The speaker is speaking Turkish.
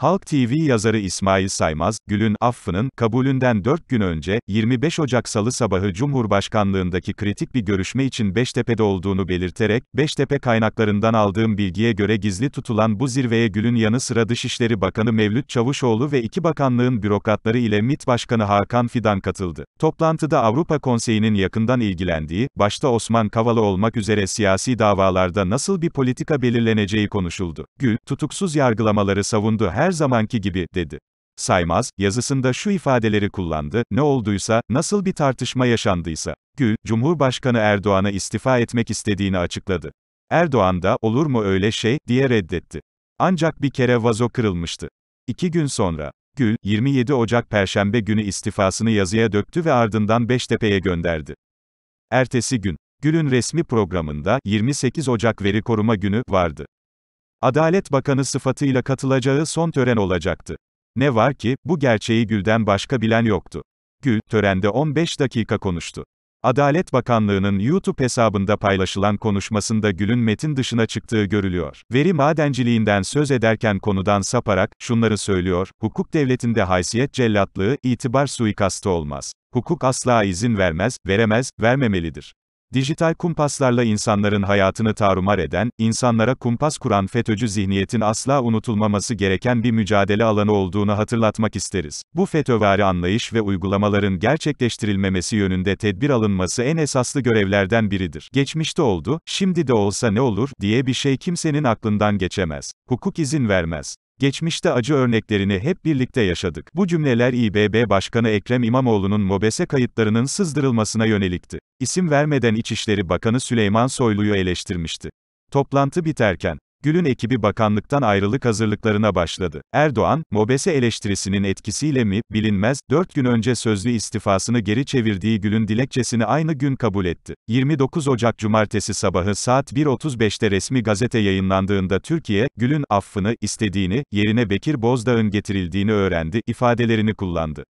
Halk TV yazarı İsmail Saymaz, Gül'ün affının kabulünden 4 gün önce, 25 Ocak Salı sabahı Cumhurbaşkanlığındaki kritik bir görüşme için Beştepe'de olduğunu belirterek, Beştepe kaynaklarından aldığım bilgiye göre gizli tutulan bu zirveye Gül'ün yanı sıra Dışişleri Bakanı Mevlüt Çavuşoğlu ve iki bakanlığın bürokratları ile MİT Başkanı Hakan Fidan katıldı. Toplantıda Avrupa Konseyi'nin yakından ilgilendiği, başta Osman Kavala olmak üzere siyasi davalarda nasıl bir politika belirleneceği konuşuldu. Gül, tutuksuz yargılamaları savundu her her zamanki gibi, dedi. Saymaz, yazısında şu ifadeleri kullandı, ne olduysa, nasıl bir tartışma yaşandıysa. Gül, Cumhurbaşkanı Erdoğan'a istifa etmek istediğini açıkladı. Erdoğan da, olur mu öyle şey, diye reddetti. Ancak bir kere vazo kırılmıştı. İki gün sonra, Gül, 27 Ocak Perşembe günü istifasını yazıya döktü ve ardından Beştepe'ye gönderdi. Ertesi gün, Gül'ün resmi programında, 28 Ocak Veri Koruma Günü, vardı. Adalet Bakanı sıfatıyla katılacağı son tören olacaktı. Ne var ki, bu gerçeği Gül'den başka bilen yoktu. Gül, törende 15 dakika konuştu. Adalet Bakanlığı'nın YouTube hesabında paylaşılan konuşmasında Gül'ün metin dışına çıktığı görülüyor. Veri madenciliğinden söz ederken konudan saparak, şunları söylüyor, hukuk devletinde haysiyet cellatlığı, itibar suikastı olmaz. Hukuk asla izin vermez, veremez, vermemelidir. Dijital kumpaslarla insanların hayatını tarumar eden, insanlara kumpas kuran FETÖ'cü zihniyetin asla unutulmaması gereken bir mücadele alanı olduğunu hatırlatmak isteriz. Bu FETÖ'vari anlayış ve uygulamaların gerçekleştirilmemesi yönünde tedbir alınması en esaslı görevlerden biridir. Geçmişte oldu, şimdi de olsa ne olur, diye bir şey kimsenin aklından geçemez. Hukuk izin vermez. Geçmişte acı örneklerini hep birlikte yaşadık. Bu cümleler İBB Başkanı Ekrem İmamoğlu'nun MOBESE kayıtlarının sızdırılmasına yönelikti. İsim vermeden İçişleri Bakanı Süleyman Soylu'yu eleştirmişti. Toplantı biterken, Gül'ün ekibi bakanlıktan ayrılık hazırlıklarına başladı. Erdoğan, MOBESE eleştirisinin etkisiyle mi, bilinmez, 4 gün önce sözlü istifasını geri çevirdiği Gül'ün dilekçesini aynı gün kabul etti. 29 Ocak Cumartesi sabahı saat 1.35'te resmi gazete yayınlandığında Türkiye, Gül'ün affını istediğini, yerine Bekir Bozdağ'ın getirildiğini öğrendi ifadelerini kullandı.